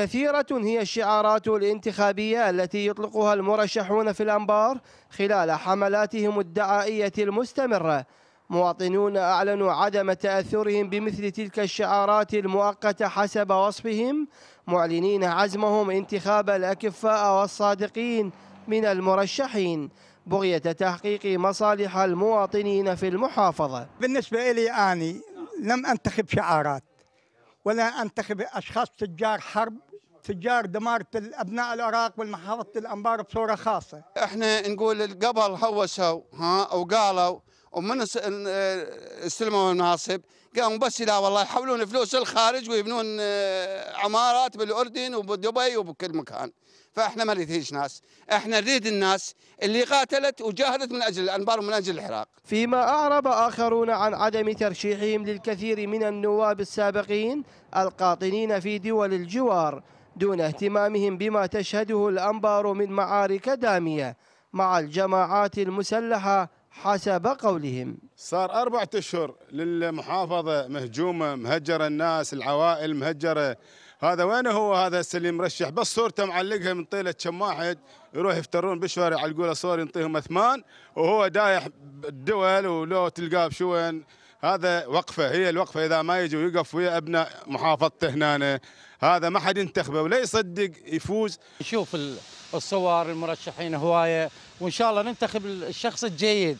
كثيرة هي الشعارات الانتخابية التي يطلقها المرشحون في الأنبار خلال حملاتهم الدعائية المستمرة مواطنون أعلنوا عدم تأثرهم بمثل تلك الشعارات المؤقتة حسب وصفهم معلنين عزمهم انتخاب الأكفاء والصادقين من المرشحين بغية تحقيق مصالح المواطنين في المحافظة بالنسبة إلي أني لم أنتخب شعارات ولا أنتخب أشخاص تجار حرب تجار دمارة أبناء العراق والمحافظة الأنبار بصورة خاصة إحنا نقول قبل هوسوا ها أو قالوا ومن استلموا المناصب قاموا بس لا والله يحولون فلوس الخارج ويبنون آه، عمارات بالاردن وبدبي وبكل مكان فاحنا ما نريد ناس احنا نريد الناس اللي قاتلت وجاهدت من اجل الانبار ومن اجل العراق فيما اعرب اخرون عن عدم ترشيحهم للكثير من النواب السابقين القاطنين في دول الجوار دون اهتمامهم بما تشهده الأنبار من معارك دامية مع الجماعات المسلحة حسب قولهم صار أربعة أشهر للمحافظة مهجومة مهجرة الناس العوائل مهجرة هذا وين هو هذا السليم مرشح بس صورته معلقها من طيله كم واحد يروح يفترون بالشوارع على القولة صور ينطيهم اثمان وهو دايح الدول ولو تلقاه بشوين هذا وقفه هي الوقفه اذا ما يجي ويقف ويا ابناء محافظته هنا هذا ما حد ينتخبه ولا يصدق يفوز نشوف الصور المرشحين هوايه وان شاء الله ننتخب الشخص الجيد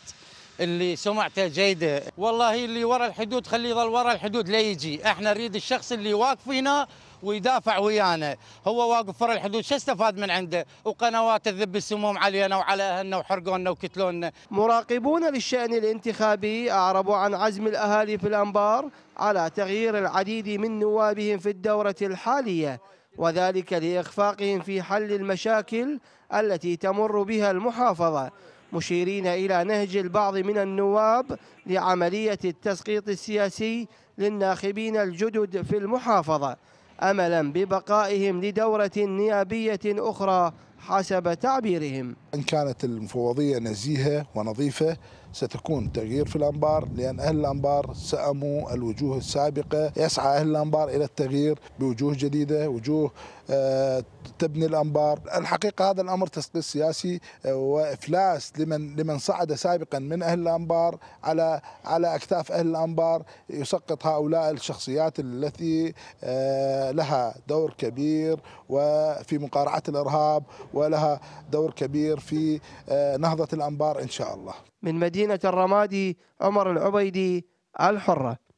اللي سمعته جيده والله اللي ورا الحدود خليه يظل ورا الحدود لا يجي احنا نريد الشخص اللي واقف هنا ويدافع ويانا هو واقف ورا الحدود شو استفاد من عنده وقنوات تذب السموم علينا وعلى اهلنا وحرقونا وكتلونا مراقبون للشان الانتخابي اعربوا عن عزم الاهالي في الانبار على تغيير العديد من نوابهم في الدوره الحاليه وذلك لاخفاقهم في حل المشاكل التي تمر بها المحافظه مشيرين إلى نهج البعض من النواب لعملية التسقيط السياسي للناخبين الجدد في المحافظة أملا ببقائهم لدورة نيابية أخرى حسب تعبيرهم إن كانت المفوضية نزيهة ونظيفة ستكون تغيير في الأنبار لأن أهل الأنبار سأموا الوجوه السابقة يسعى أهل الأنبار إلى التغيير بوجوه جديدة وجوه آه، تبني الأنبار الحقيقة هذا الأمر تسقيط سياسي آه، وإفلاس لمن لمن صعد سابقا من أهل الأنبار على على أكتاف أهل الأنبار يسقط هؤلاء الشخصيات التي آه، لها دور كبير وفي مقارعة الإرهاب ولها دور كبير في نهضة الأنبار إن شاء الله من مدينة مدينة الرمادي عمر العبيدي الحرة